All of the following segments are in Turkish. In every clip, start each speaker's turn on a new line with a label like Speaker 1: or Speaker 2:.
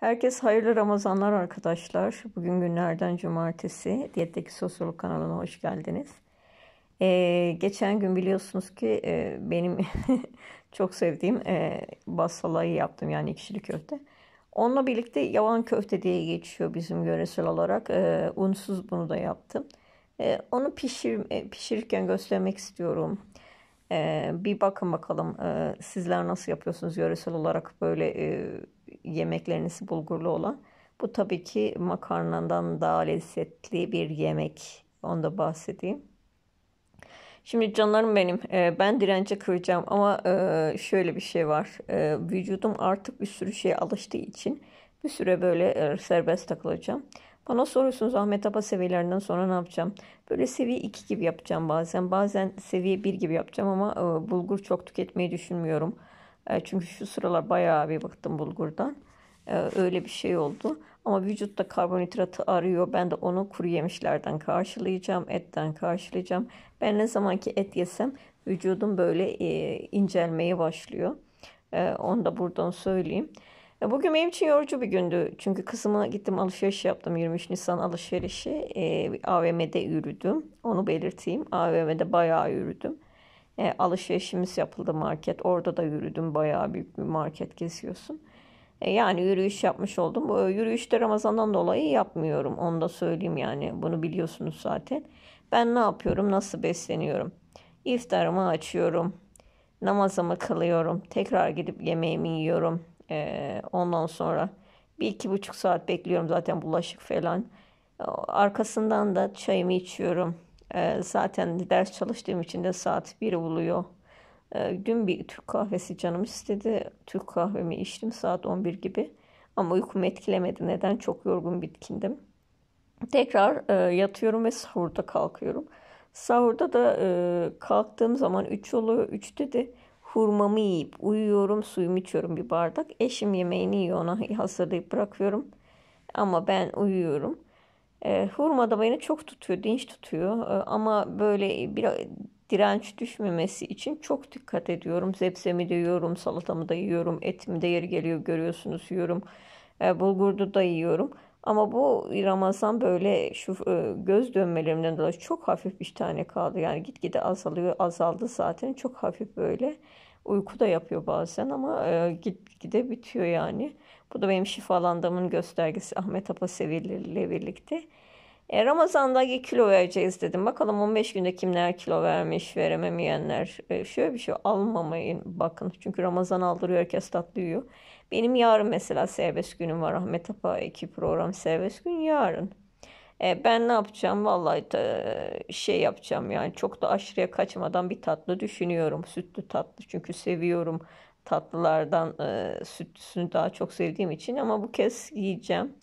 Speaker 1: Herkes hayırlı Ramazanlar arkadaşlar. Bugün günlerden cumartesi. Diyetteki Sosyolog kanalına hoş geldiniz. Ee, geçen gün biliyorsunuz ki e, benim çok sevdiğim e, bassalayı yaptım yani ikişili köfte. Onunla birlikte yavan köfte diye geçiyor bizim yöresel olarak. E, unsuz bunu da yaptım. E, onu pişir, e, pişirirken göstermek istiyorum. E, bir bakın bakalım e, sizler nasıl yapıyorsunuz yöresel olarak böyle... E, yemekleriniz bulgurlu olan. Bu tabii ki makarnadan daha lezzetli bir yemek. Onu da bahsedeyim. Şimdi canlarım benim e, ben dirence kıracağım ama e, şöyle bir şey var. E, vücudum artık bir sürü şeye alıştığı için bir süre böyle serbest takılacağım. Bana soruyorsunuz Ahmet aba seviyelerinden sonra ne yapacağım? Böyle seviye 2 gibi yapacağım bazen. Bazen seviye 1 gibi yapacağım ama bulgur çok tüketmeyi düşünmüyorum. E, çünkü şu sıralar bayağı bir baktım bulgurdan. E, öyle bir şey oldu. Ama vücutta karbonhidratı arıyor. Ben de onu kuru yemişlerden karşılayacağım, etten karşılayacağım. Ben ne zamanki et yesem vücudum böyle e, incelmeye başlıyor. onu da buradan söyleyeyim. Bugün benim için yorucu bir gündü. Çünkü kızıma gittim alışveriş yaptım. 23 Nisan alışverişi. AVM'de yürüdüm. Onu belirteyim. AVM'de bayağı yürüdüm. E, alışverişimiz yapıldı market. Orada da yürüdüm. Bayağı büyük bir market geziyorsun. E, yani yürüyüş yapmış oldum. bu e, yürüyüşte Ramazan'dan dolayı yapmıyorum. Onu da söyleyeyim yani. Bunu biliyorsunuz zaten. Ben ne yapıyorum? Nasıl besleniyorum? İftarımı açıyorum. Namazımı kılıyorum. Tekrar gidip yemeğimi yiyorum. E, ondan sonra bir iki buçuk saat bekliyorum zaten bulaşık falan. Arkasından da çayımı içiyorum ee, zaten ders çalıştığım için de saat 1 oluyor. E, dün bir Türk kahvesi canım istedi. Türk kahvemi içtim saat 11 gibi. Ama uykumu etkilemedi. Neden? Çok yorgun bitkindim. Tekrar e, yatıyorum ve sahurda kalkıyorum. Sahurda da e, kalktığım zaman 3 oluyor. 3'te de hurmamı yiyip uyuyorum. Suyumu içiyorum bir bardak. Eşim yemeğini yiyor ona hazırlayıp bırakıyorum. Ama ben uyuyorum. E, da beni çok tutuyor, dinç tutuyor. E, ama böyle bir direnç düşmemesi için çok dikkat ediyorum. Zebzemi de yiyorum, salatamı da yiyorum, etimi de yeri geliyor görüyorsunuz yiyorum. E, bulgurdu da yiyorum. Ama bu Ramazan böyle şu e, göz dönmelerimden dolayı çok hafif bir tane kaldı. Yani gitgide azalıyor. Azaldı zaten. Çok hafif böyle. Uyku da yapıyor bazen ama e, gide bitiyor yani. Bu da benim şifalandığımın göstergesi Ahmet Apa ile birlikte. E, Ramazan'daki kilo vereceğiz dedim. Bakalım 15 günde kimler kilo vermiş, verememeyenler. E, şöyle bir şey almamayın bakın. Çünkü Ramazan aldırıyor, herkes tatlı Benim yarın mesela serbest günüm var. Ahmet Apa 2 program serbest gün yarın. E, ben ne yapacağım? Vallahi da e, şey yapacağım yani çok da aşırıya kaçmadan bir tatlı düşünüyorum. Sütlü tatlı çünkü seviyorum tatlılardan e, sütlüsünü daha çok sevdiğim için ama bu kez yiyeceğim.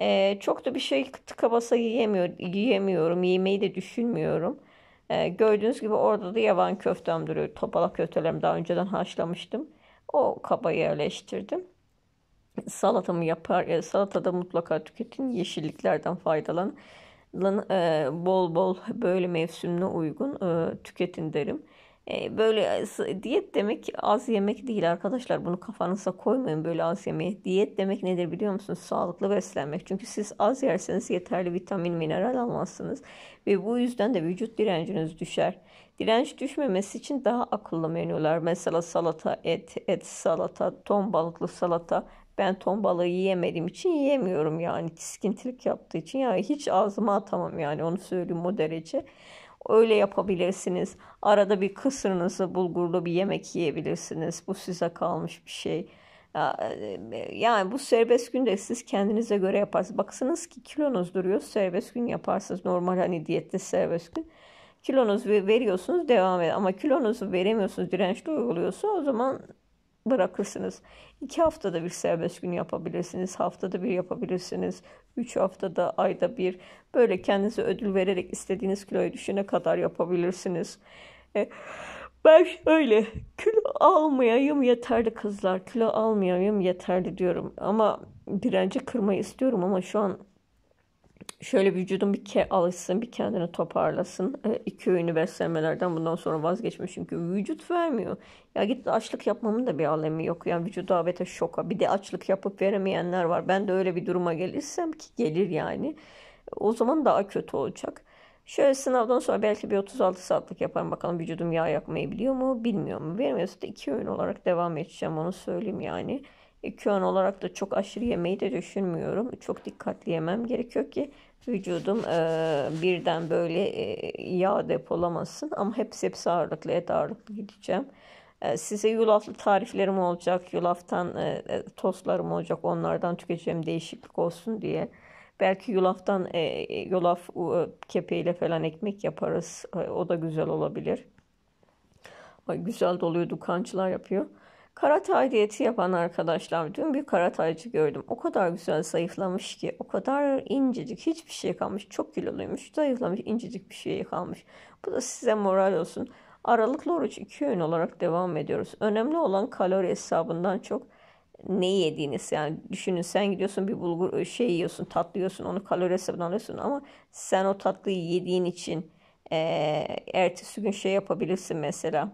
Speaker 1: E, çok da bir şey tıka basa yiyemiyor, yiyemiyorum. Yemeyi de düşünmüyorum. E, gördüğünüz gibi orada da yavan köftem duruyor. Topalak köftelerim daha önceden haşlamıştım. O kaba yerleştirdim salatamı yapar, e, salatada mutlaka tüketin. Yeşilliklerden faydalan. E, bol bol böyle mevsimine uygun e, tüketin derim. E, böyle e, diyet demek az yemek değil arkadaşlar. Bunu kafanıza koymayın böyle az yemeği. Diyet demek nedir biliyor musunuz? Sağlıklı beslenmek. Çünkü siz az yerseniz yeterli vitamin, mineral almazsınız. Ve bu yüzden de vücut direnciniz düşer. Direnç düşmemesi için daha akıllı menüler. Mesela salata, et, et salata, ton balıklı salata, ben ton balığı yiyemediğim için yiyemiyorum yani tiskintilik yaptığı için ya hiç ağzıma atamam yani onu söyleyeyim o derece. Öyle yapabilirsiniz. Arada bir kısırınızı bulgurlu bir yemek yiyebilirsiniz. Bu size kalmış bir şey. Yani bu serbest günde siz kendinize göre yaparsınız. Baksınız ki kilonuz duruyor. Serbest gün yaparsınız. Normal hani diyette serbest gün kilonuzu veriyorsunuz devam edin. Ama kilonuzu veremiyorsunuz dirençli uyguluyorsa o zaman bırakırsınız. İki haftada bir serbest gün yapabilirsiniz. Haftada bir yapabilirsiniz. Üç haftada, ayda bir. Böyle kendinize ödül vererek istediğiniz kiloyu düşene kadar yapabilirsiniz. E, ben öyle kilo almayayım yeterli kızlar. Kilo almayayım yeterli diyorum. Ama direnci kırmayı istiyorum ama şu an şöyle vücudun bir ke alışsın, bir kendini toparlasın. E, iki öğünü beslenmelerden bundan sonra vazgeçme çünkü vücut vermiyor. Ya git açlık yapmamın da bir alemi yok. Yani vücudu abete şoka. Bir de açlık yapıp veremeyenler var. Ben de öyle bir duruma gelirsem ki gelir yani. O zaman daha kötü olacak. Şöyle sınavdan sonra belki bir 36 saatlik yaparım bakalım vücudum yağ yakmayı biliyor mu bilmiyor mu. Vermiyorsa da iki öğün olarak devam edeceğim onu söyleyeyim yani. İki öğün olarak da çok aşırı yemeyi de düşünmüyorum. Çok dikkatli yemem gerekiyor ki vücudum e, birden böyle e, yağ depolamasın ama hepsi hepsi ağırlıklı et ağırlıklı gideceğim. E, size yulaflı tariflerim olacak, yulaftan e, e, tostlarım olacak, onlardan tüketeceğim değişiklik olsun diye. Belki yulaftan e, e yulaf e, kepeğiyle falan ekmek yaparız, e, o da güzel olabilir. Ay, güzel doluyor, dukancılar yapıyor. Karate diyeti yapan arkadaşlar dün bir karataycı gördüm. O kadar güzel zayıflamış ki o kadar incecik hiçbir şey kalmış. Çok kiloluymuş zayıflamış incecik bir şey kalmış. Bu da size moral olsun. Aralıklı oruç iki öğün olarak devam ediyoruz. Önemli olan kalori hesabından çok ne yediğiniz yani düşünün sen gidiyorsun bir bulgur e, şey yiyorsun tatlı yiyorsun onu kalori hesabından alıyorsun ama sen o tatlıyı yediğin için e, ertesi gün şey yapabilirsin mesela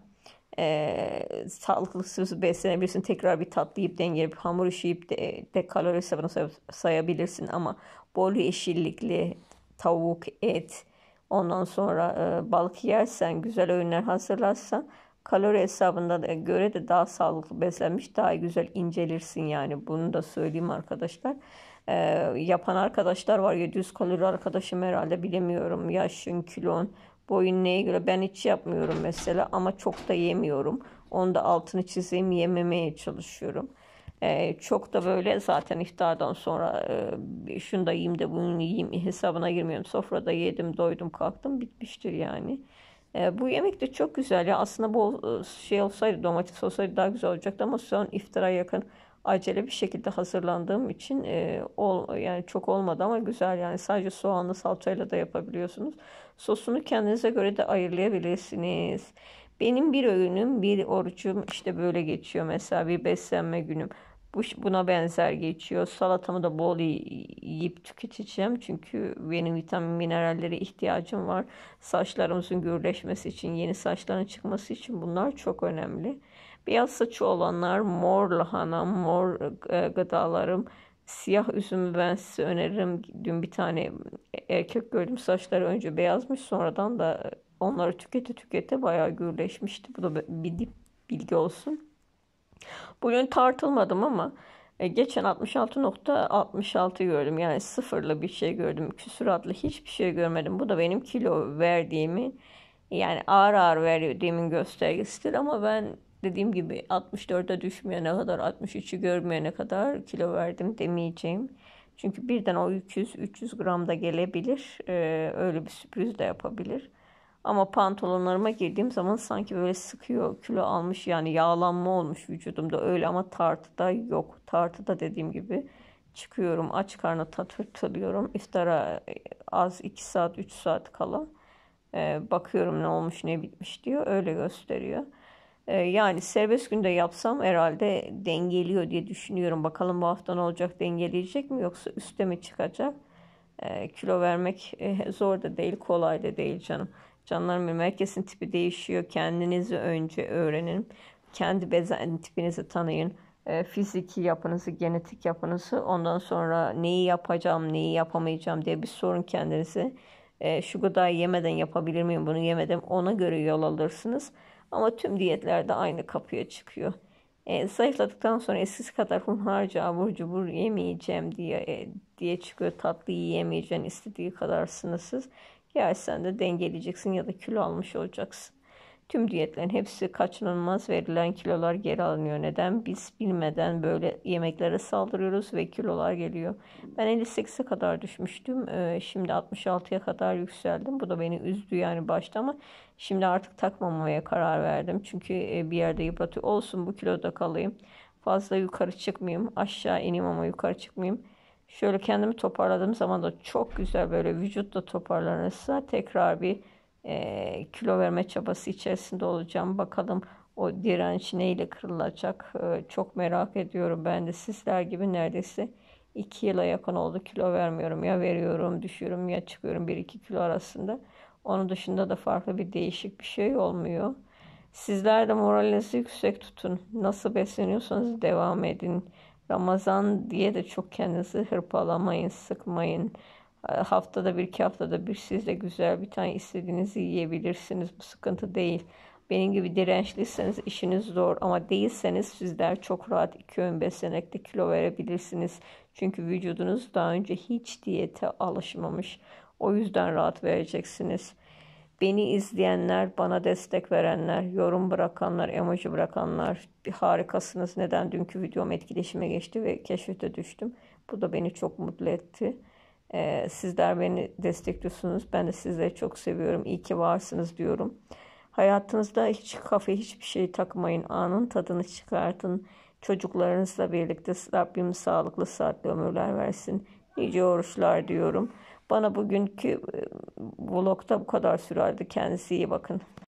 Speaker 1: e, sağlıklı beslenebilirsin. Tekrar bir tatlı yiyip dengeleyip hamur işi yiyip de, de kalori hesabını say- sayabilirsin ama bol yeşillikli tavuk, et, ondan sonra e, balık yersen, güzel öğünler hazırlarsan kalori hesabında da göre de daha sağlıklı beslenmiş, daha güzel incelirsin yani. Bunu da söyleyeyim arkadaşlar. E, yapan arkadaşlar var 700 kalori arkadaşım herhalde bilemiyorum. Yaşın, kilon, Boyun neye göre? Ben hiç yapmıyorum mesela ama çok da yemiyorum. Onu da altını çizeyim yememeye çalışıyorum. Ee, çok da böyle zaten iftardan sonra e, şunu da yiyeyim de bunu yiyeyim hesabına girmiyorum. Sofrada yedim, doydum, kalktım bitmiştir yani. E, bu yemek de çok güzel. Ya aslında bu e, şey olsaydı domates olsaydı daha güzel olacaktı ama son iftara yakın acele bir şekilde hazırlandığım için e, ol, yani çok olmadı ama güzel yani sadece soğanlı salçayla da yapabiliyorsunuz. Sosunu kendinize göre de ayarlayabilirsiniz. Benim bir öğünüm, bir orucum işte böyle geçiyor mesela bir beslenme günüm. Bu, buna benzer geçiyor. Salatamı da bol yiyip tüketeceğim. Çünkü benim vitamin minerallere ihtiyacım var. Saçlarımızın gürleşmesi için, yeni saçların çıkması için bunlar çok önemli. Beyaz saçı olanlar mor lahana, mor e, gıdalarım, siyah üzümü ben size öneririm. Dün bir tane e, erkek gördüm saçları önce beyazmış sonradan da onları tükete tükete bayağı gürleşmişti. Bu da bir dip bilgi olsun. Bugün tartılmadım ama e, geçen 66.66 gördüm. Yani sıfırlı bir şey gördüm. Küsuratlı hiçbir şey görmedim. Bu da benim kilo verdiğimi yani ağır ağır verdiğimin göstergesidir ama ben dediğim gibi 64'e düşmeyene kadar 63'ü görmeyene kadar kilo verdim demeyeceğim. Çünkü birden o 200-300 gram da gelebilir. Ee, öyle bir sürpriz de yapabilir. Ama pantolonlarıma girdiğim zaman sanki böyle sıkıyor. Kilo almış yani yağlanma olmuş vücudumda öyle ama tartıda yok. Tartıda dediğim gibi çıkıyorum aç karnı tatırtılıyorum. İftara e, az 2 saat 3 saat kala ee, bakıyorum ne olmuş ne bitmiş diyor. Öyle gösteriyor. Ee, yani serbest günde yapsam herhalde dengeliyor diye düşünüyorum. Bakalım bu hafta ne olacak dengeleyecek mi yoksa üste mi çıkacak? Ee, kilo vermek e, zor da değil kolay da değil canım. Canlarım benim herkesin tipi değişiyor. Kendinizi önce öğrenin. Kendi beden tipinizi tanıyın. Ee, fiziki yapınızı, genetik yapınızı. Ondan sonra neyi yapacağım, neyi yapamayacağım diye bir sorun kendinizi. şu gıdayı yemeden yapabilir miyim, bunu yemedim. ona göre yol alırsınız. Ama tüm diyetlerde aynı kapıya çıkıyor. E, zayıfladıktan sonra eskisi kadar hunharca abur cubur yemeyeceğim diye e, diye çıkıyor. Tatlı yiyemeyeceğim istediği kadar sınırsız. sen de dengeleyeceksin ya da kilo almış olacaksın. Tüm diyetlerin hepsi kaçınılmaz verilen kilolar geri alınıyor. Neden? Biz bilmeden böyle yemeklere saldırıyoruz ve kilolar geliyor. Ben 58'e kadar düşmüştüm. Ee, şimdi 66'ya kadar yükseldim. Bu da beni üzdü yani başta ama şimdi artık takmamaya karar verdim. Çünkü e, bir yerde yıpratıyor. Olsun bu kiloda kalayım. Fazla yukarı çıkmayayım. Aşağı ineyim ama yukarı çıkmayayım. Şöyle kendimi toparladığım zaman da çok güzel böyle vücut da toparlanırsa tekrar bir e, kilo verme çabası içerisinde olacağım. Bakalım o direnç neyle kırılacak e, çok merak ediyorum. Ben de sizler gibi neredeyse 2 yıla yakın oldu kilo vermiyorum. Ya veriyorum düşüyorum ya çıkıyorum 1-2 kilo arasında. Onun dışında da farklı bir değişik bir şey olmuyor. Sizler de moralinizi yüksek tutun. Nasıl besleniyorsanız devam edin. Ramazan diye de çok kendinizi hırpalamayın, sıkmayın. Ee, haftada bir iki haftada bir siz de güzel bir tane istediğinizi yiyebilirsiniz. Bu sıkıntı değil. Benim gibi dirençliyseniz işiniz zor ama değilseniz sizler çok rahat iki öğün beslenekte kilo verebilirsiniz. Çünkü vücudunuz daha önce hiç diyete alışmamış. O yüzden rahat vereceksiniz. Beni izleyenler, bana destek verenler, yorum bırakanlar, emoji bırakanlar bir harikasınız. Neden dünkü videom etkileşime geçti ve keşfete düştüm. Bu da beni çok mutlu etti. Ee, sizler beni destekliyorsunuz. Ben de sizleri çok seviyorum. İyi ki varsınız diyorum. Hayatınızda hiç kafe hiçbir şey takmayın. Anın tadını çıkartın. Çocuklarınızla birlikte Rabbim sağlıklı saatli ömürler versin. Nice oruçlar diyorum. Bana bugünkü e, vlogda bu kadar sürerdi. Kendisi iyi bakın.